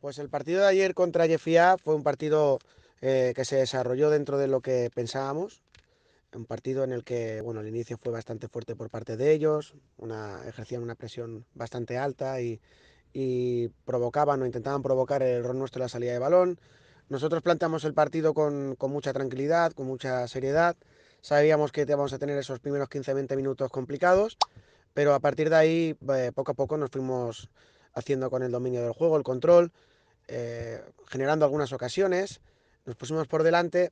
Pues el partido de ayer contra Jeffia fue un partido eh, que se desarrolló dentro de lo que pensábamos. Un partido en el que, bueno, el inicio fue bastante fuerte por parte de ellos, ejercían una presión bastante alta y, provocaban o intentaban provocar el error nuestro en la salida de balón. Nosotros planteamos el partido con, mucha tranquilidad, con mucha seriedad. Sabíamos que íbamos a tener esos primeros 15-20 minutos complicados, pero a partir de ahí, eh, poco a poco, nos fuimos haciendo con el dominio del juego, el control, eh, generando algunas ocasiones. Nos pusimos por delante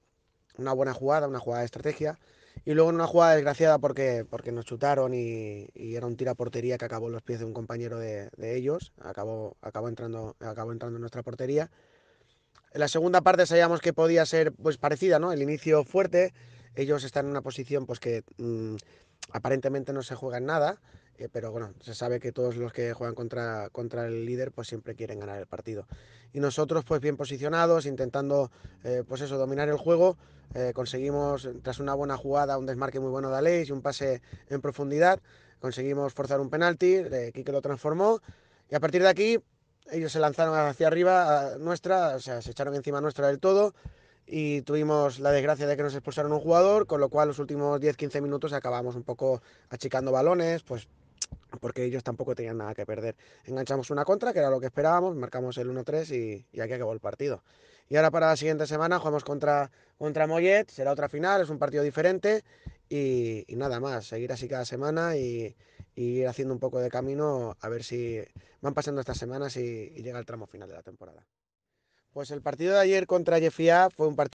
una buena jugada, una jugada de estrategia. Y luego en una jugada desgraciada porque, porque nos chutaron y, era un tira portería que acabó en los pies de un compañero de, ellos. Acabó, acabó, entrando, acabó entrando en nuestra portería. En la segunda parte sabíamos que podía ser pues parecida, ¿no? El inicio fuerte. Ellos están en una posición pues que mm, aparentemente no se juegan nada. Eh, pero bueno, se sabe que todos los que juegan contra, contra el líder pues siempre quieren ganar el partido. Y nosotros pues bien posicionados, intentando eh, pues eso, dominar el juego, eh, conseguimos tras una buena jugada, un desmarque muy bueno de Aleix y un pase en profundidad, conseguimos forzar un penalti, Kike lo transformó y a partir de aquí ellos se lanzaron hacia arriba nuestra, o sea, se echaron encima nuestra del todo y tuvimos la desgracia de que nos expulsaron un jugador, con lo cual los últimos 10-15 minutos acabamos un poco achicando balones, pues porque ellos tampoco tenían nada que perder. Enganchamos una contra, que era lo que esperábamos, marcamos el 1-3 y, aquí acabó el partido. Y ahora para la siguiente semana jugamos contra, contra Mollet, será otra final, es un partido diferente y, nada más, seguir así cada semana y, ir haciendo un poco de camino a ver si van pasando estas semanas y llega el tramo final de la temporada. Pues el partido de ayer contra Jeffia fue un partido...